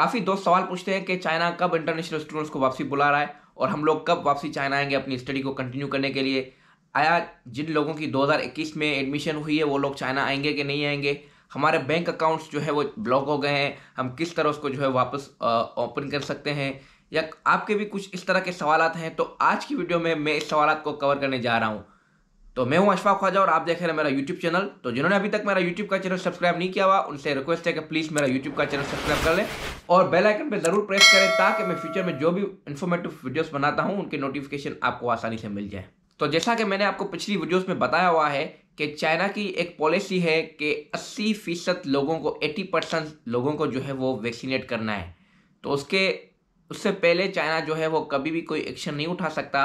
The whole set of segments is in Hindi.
काफ़ी दोस्त सवाल पूछते हैं कि चाइना कब इंटरनेशनल स्टूडेंट्स को वापसी बुला रहा है और हम लोग कब वापसी चाइना आएंगे अपनी स्टडी को कंटिन्यू करने के लिए आया जिन लोगों की 2021 में एडमिशन हुई है वो लोग चाइना आएंगे कि नहीं आएंगे हमारे बैंक अकाउंट्स जो है वो ब्लॉक हो गए हैं हम किस तरह उसको जो है वापस ओपन कर सकते हैं या आपके भी कुछ इस तरह के सवाल हैं तो आज की वीडियो में मैं इस सवाल को कवर करने जा रहा हूँ तो मैं हूं अशफाक ख्वाजा और आप देख रहे हैं मेरा यूट्यूब चैनल तो जिन्होंने अभी तक मेरा यूट्यूब का चैनल सब्सक्राइब नहीं किया हुआ उनसे रिक्वेस्ट है कि प्लीज़ मेरा यूट्यूब का चैनल सब्सक्राइब कर लें और बेल आइकन पे ज़रूर प्रेस करें ताकि मैं फ्यूचर में जो भी इन्फॉर्मेटिव वीडियोस बनाता हूं उनके नोटिफिकेशन आपको आसानी से मिल जाए तो जैसा कि मैंने आपको पिछली वीडियोज़ में बताया हुआ है कि चाइना की एक पॉलिसी है कि अस्सी फीसद लोगों को एटी परसेंट लोगों को जो है वो वैक्सीनेट करना है तो उसके उससे पहले चाइना जो है वो कभी भी कोई एक्शन नहीं उठा सकता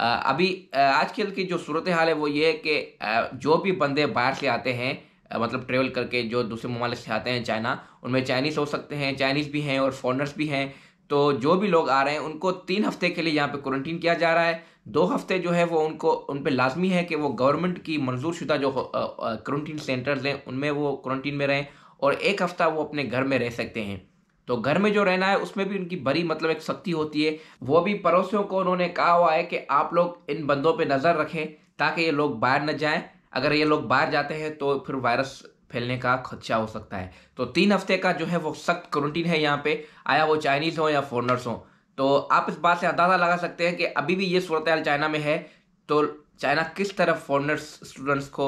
अभी आजकल की जो सूरत हाल है वो ये है कि जो भी बंदे बाहर से आते हैं मतलब ट्रेवल करके जो दूसरे ममालिक से आते हैं चाइना उनमें चाइनीज़ हो सकते हैं चाइनीज़ भी हैं और फॉरनर्स भी हैं तो जो भी लोग आ रहे हैं उनको तीन हफ्ते के लिए यहाँ पे क्वारंटीन किया जा रहा है दो हफ्ते जो है वो उनको उन पर लाजमी है कि वो गवर्नमेंट की मंजूर शुदा जो क्वारंटीन सेंटर्स हैं उनमें वो क्वारंटीन में रहें और एक हफ्ता वो अपने घर में रह सकते हैं तो घर में जो रहना है उसमें भी उनकी बड़ी मतलब एक शक्ति होती है वो भी पड़ोसियों को उन्होंने कहा हुआ है कि आप लोग इन बंदों पे नज़र रखें ताकि ये लोग बाहर न जाएं अगर ये लोग बाहर जाते हैं तो फिर वायरस फैलने का खदशा हो सकता है तो तीन हफ्ते का जो है वो सख्त क्वारंटीन है यहाँ पे आया वो चाइनीज़ हो या फॉरनर्स हों तो आप इस बात से अंदाज़ा लगा सकते हैं कि अभी भी ये सूरत हाल चाइना में है तो चाइना किस तरह फॉरनर्स स्टूडेंट्स को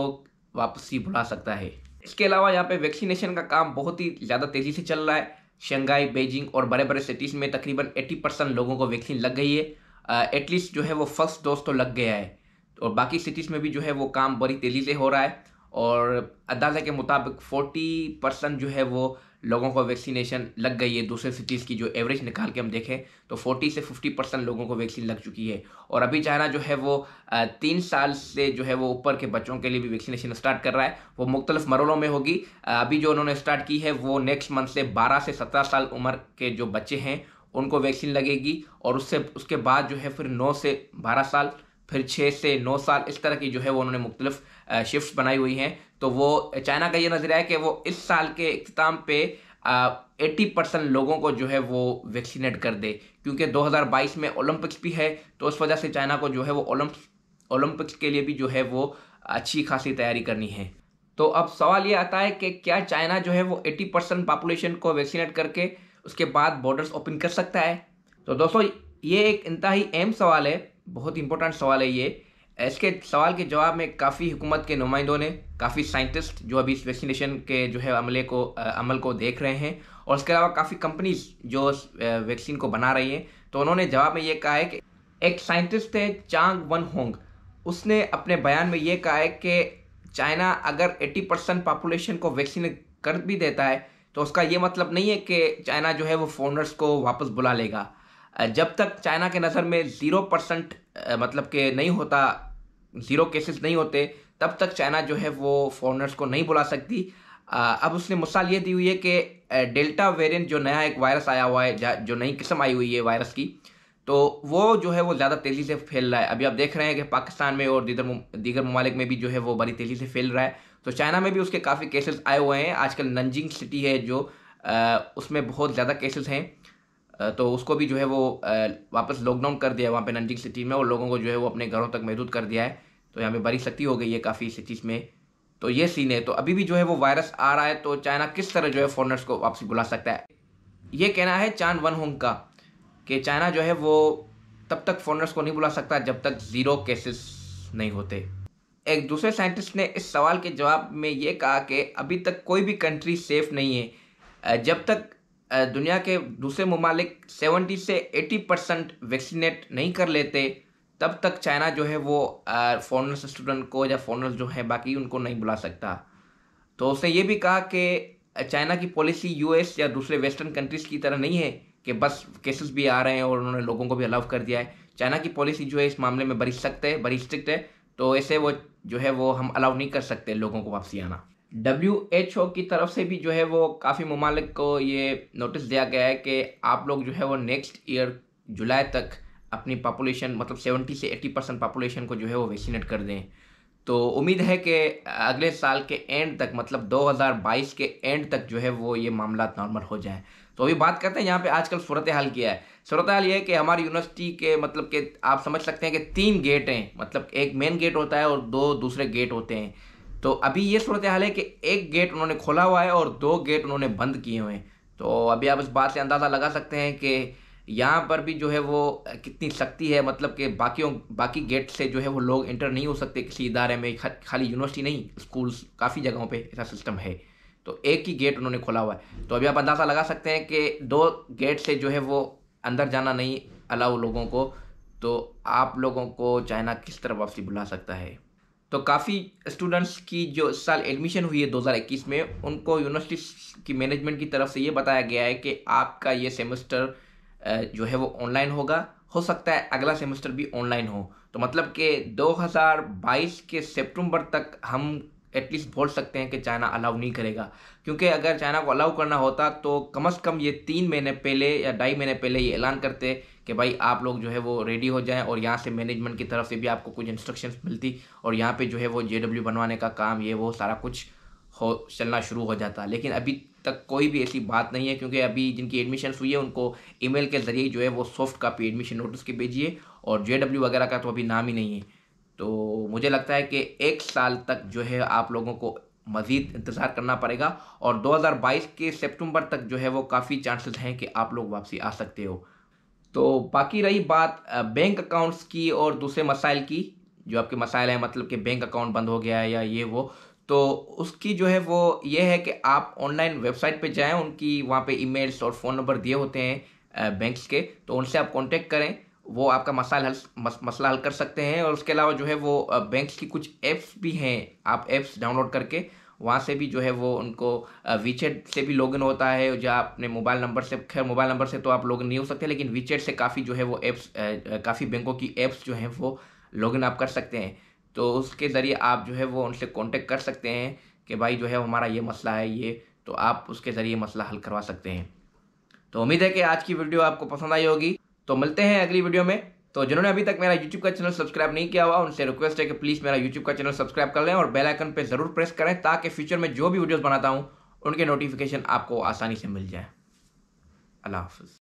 वापसी बुला सकता है इसके अलावा यहाँ पे वैक्सीनेशन का काम बहुत ही ज़्यादा तेज़ी से चल रहा है शंघाई बेजिंग और बड़े बड़े सिटीज़ में तकरीबन 80 परसेंट लोगों को वैक्सीन लग गई है एटलीस्ट जो है वो फर्स्ट डोज तो लग गया है और बाकी सिटीज़ में भी जो है वो काम बड़ी तेज़ी से हो रहा है और अंदाजा के मुताबिक 40 परसेंट जो है वो लोगों को वैक्सीनेशन लग गई है दूसरे सिटीज़ की जो एवरेज निकाल के हम देखें तो 40 से 50 परसेंट लोगों को वैक्सीन लग चुकी है और अभी चाइना जो है वो तीन साल से जो है वो ऊपर के बच्चों के लिए भी वैक्सीनेशन स्टार्ट कर रहा है वो मुख्तलिफ मरलों में होगी अभी जो उन्होंने स्टार्ट की है वो नेक्स्ट मंथ से बारह से सत्रह साल उम्र के जो बच्चे हैं उनको वैक्सीन लगेगी और उससे उसके बाद जो है फिर नौ से बारह साल फिर छः से नौ साल इस तरह की जो है वो उन्होंने मुख्तलिफ शिफ्ट बनाई हुई हैं तो वो चाइना का ये नज़रिया है कि वो इस साल के अख्ताम पे एट्टी परसेंट लोगों को जो है वो वैक्सीनेट कर दे क्योंकि 2022 में ओलंपिक्स भी है तो उस वजह से चाइना को जो है वो ओलंपिक्स ओलंपिक्स के लिए भी जो है वो अच्छी खासी तैयारी करनी है तो अब सवाल ये आता है कि क्या चाइना जो है वो एट्टी परसेंट पॉपुलेशन को वैक्सीनेट करके उसके बाद बॉर्डर्स ओपन कर सकता है तो दोस्तों ये एक इंतहा अहम सवाल है बहुत इंपॉर्टेंट सवाल है ये इसके सवाल के जवाब में काफ़ी हुकूमत के नुमाइंदों ने काफ़ी साइंटिस्ट जो अभी इस वैक्सीनेशन के जो है अमले को अमल को देख रहे हैं और इसके अलावा काफ़ी कंपनीज जो वैक्सीन को बना रही हैं तो उन्होंने जवाब में ये कहा है कि एक साइंटिस्ट थे चांग वन होंग उसने अपने बयान में ये कहा है कि चाइना अगर 80 परसेंट पॉपुलेशन को वैक्सीन कर भी देता है तो उसका ये मतलब नहीं है कि चाइना जो है वो फॉरनर्स को वापस बुला लेगा जब तक चाइना के नज़र में ज़ीरो परसेंट मतलब के नहीं होता ज़ीरो केसेस नहीं होते तब तक चाइना जो है वो फॉरनर्स को नहीं बुला सकती अब उसने मिसाल ये दी हुई है कि डेल्टा वेरिएंट जो नया एक वायरस आया हुआ है जो नई किस्म आई हुई है वायरस की तो वो जो है वो ज़्यादा तेज़ी से फैल रहा है अभी आप देख रहे हैं कि पाकिस्तान में और दीगर दीगर ममालिक में भी जो है वो बड़ी तेज़ी से फैल रहा है तो चाइना में भी उसके काफ़ी केसेस आए हुए हैं आजकल नंजिंग सिटी है जो आ, उसमें बहुत ज़्यादा केसेस हैं तो उसको भी जो है वो वापस लॉकडाउन कर दिया है वहाँ पे नंजिंग सिटी में और लोगों को जो है वो अपने घरों तक महदूद कर दिया है तो यहाँ पे बड़ी सख्ती हो गई है काफ़ी सिटीज़ में तो ये सीन है तो अभी भी जो है वो वायरस आ रहा है तो चाइना किस तरह जो है फॉरनर्स को वापसी बुला सकता है ये कहना है चांद वन होंग का कि चाइना जो है वो तब तक फॉरनर्स को नहीं बुला सकता जब तक ज़ीरो केसेस नहीं होते एक दूसरे साइंटिस्ट ने इस सवाल के जवाब में ये कहा कि अभी तक कोई भी कंट्री सेफ नहीं है जब तक दुनिया के दूसरे ममालिक सेवेंटी से एटी परसेंट वैक्सीनेट नहीं कर लेते तब तक चाइना जो है वो फॉरनर्स स्टूडेंट को या फॉरनर्स जो है बाकी उनको नहीं बुला सकता तो उसने ये भी कहा कि चाइना की पॉलिसी यूएस या दूसरे वेस्टर्न कंट्रीज़ की तरह नहीं है कि बस केसेस भी आ रहे हैं और उन्होंने लोगों को भी अलाउ कर दिया है चाइना की पॉलिसी जो है इस मामले में बड़ी सख्त है बड़ी स्ट्रिक्ट है तो ऐसे वो जो है वो हम अलाउ नहीं कर सकते लोगों को वापसी आना डब्ल्यू एच ओ की तरफ से भी जो है वो काफ़ी ममालिक को ये नोटिस दिया गया है कि आप लोग जो है वो नेक्स्ट ईयर जुलाई तक अपनी पॉपुलेशन मतलब 70 से 80 परसेंट पॉपुलेशन को जो है वो वैक्सीनेट कर दें तो उम्मीद है कि अगले साल के एंड तक मतलब 2022 के एंड तक जो है वो ये मामला नॉर्मल हो जाए तो अभी बात करते हैं यहाँ पे आजकल सूरत हाल किया है सूरत हाल ये है कि हमारी यूनिवर्सिटी के मतलब कि आप समझ सकते हैं कि तीन गेट हैं मतलब एक मेन गेट होता है और दो दूसरे गेट होते हैं तो अभी ये सूरत हाल है कि एक गेट उन्होंने खोला हुआ है और दो गेट उन्होंने बंद किए हुए हैं तो अभी आप इस बात से अंदाज़ा लगा सकते हैं कि यहाँ पर भी जो है वो कितनी सख्ती है मतलब कि बाकियों बाकी गेट से जो है वो लोग इंटर नहीं हो सकते किसी इदारे में खाली यूनिवर्सिटी नहीं स्कूल्स काफ़ी जगहों पे ऐसा सिस्टम है तो एक ही गेट उन्होंने खोला हुआ है तो अभी आप अंदाज़ा लगा सकते हैं कि दो गेट से जो है वो अंदर जाना नहीं अलाउ लोगों को तो आप लोगों को चाइना किस तरह वापसी बुला सकता है तो काफ़ी स्टूडेंट्स की जो इस साल एडमिशन हुई है 2021 में उनको यूनिवर्सिटी की मैनेजमेंट की तरफ से ये बताया गया है कि आपका ये सेमेस्टर जो है वो ऑनलाइन होगा हो सकता है अगला सेमेस्टर भी ऑनलाइन हो तो मतलब कि 2022 के सितंबर तक हम एटलीस्ट बोल सकते हैं कि चाइना अलाउ नहीं करेगा क्योंकि अगर चाइना को अलाउ करना होता तो कम अज़ कम ये तीन महीने पहले या ढाई महीने पहले ये ऐलान करते कि भाई आप लोग जो है वो रेडी हो जाएं और यहाँ से मैनेजमेंट की तरफ से भी आपको कुछ इंस्ट्रक्शंस मिलती और यहाँ पे जो है वो जे बनवाने का काम ये वो सारा कुछ हो चलना शुरू हो जाता लेकिन अभी तक कोई भी ऐसी बात नहीं है क्योंकि अभी जिनकी एडमिशन हुई है उनको ईमेल के ज़रिए जो है वो सॉफ्ट कापी एडमिशन नोटिस के भेजिए और जे वगैरह का तो अभी नाम ही नहीं है तो मुझे लगता है कि एक साल तक जो है आप लोगों को मज़ीद इंतज़ार करना पड़ेगा और 2022 के सितंबर तक जो है वो काफ़ी चांसेस हैं कि आप लोग वापसी आ सकते हो तो बाकी रही बात बैंक अकाउंट्स की और दूसरे मसाइल की जो आपके मसाइल हैं मतलब कि बैंक अकाउंट बंद हो गया है या ये वो तो उसकी जो है वो ये है कि आप ऑनलाइन वेबसाइट पे जाएं उनकी वहाँ पे ईमेल्स और फ़ोन नंबर दिए होते हैं बैंक्स के तो उनसे आप कांटेक्ट करें वो आपका मसाला हल मस, मसला हल कर सकते हैं और उसके अलावा जो है वो बैंक की कुछ ऐप्स भी हैं आप ऐप्स डाउनलोड करके वहाँ से भी जो है वो उनको वीचेट से भी लॉगिन होता है जहाँ अपने मोबाइल नंबर से खैर मोबाइल नंबर से तो आप लॉगिन नहीं हो सकते लेकिन वीचेट से काफ़ी जो है वो ऐप्स काफ़ी बैंकों की ऐप्स जो हैं वो लॉगिन आप कर सकते हैं तो उसके ज़रिए आप जो है वो उनसे कॉन्टेक्ट कर सकते हैं कि भाई जो है हमारा ये मसला है ये तो आप उसके ज़रिए मसला हल करवा सकते हैं तो उम्मीद है कि आज की वीडियो आपको पसंद आई होगी तो मिलते हैं अगली वीडियो में तो जिन्होंने अभी तक मेरा यूट्यूब का चैनल सब्सक्राइब नहीं किया हुआ उनसे रिक्वेस्ट है कि प्लीज़ मेरा यूट्यूब का चैनल सब्सक्राइब कर लें और बेल आइकन पर जरूर प्रेस करें ताकि फ्यूचर में जो भी वीडियोस बनाता हूँ उनके नोटिफिकेशन आपको आसानी से मिल जाए अल्लाह हाफ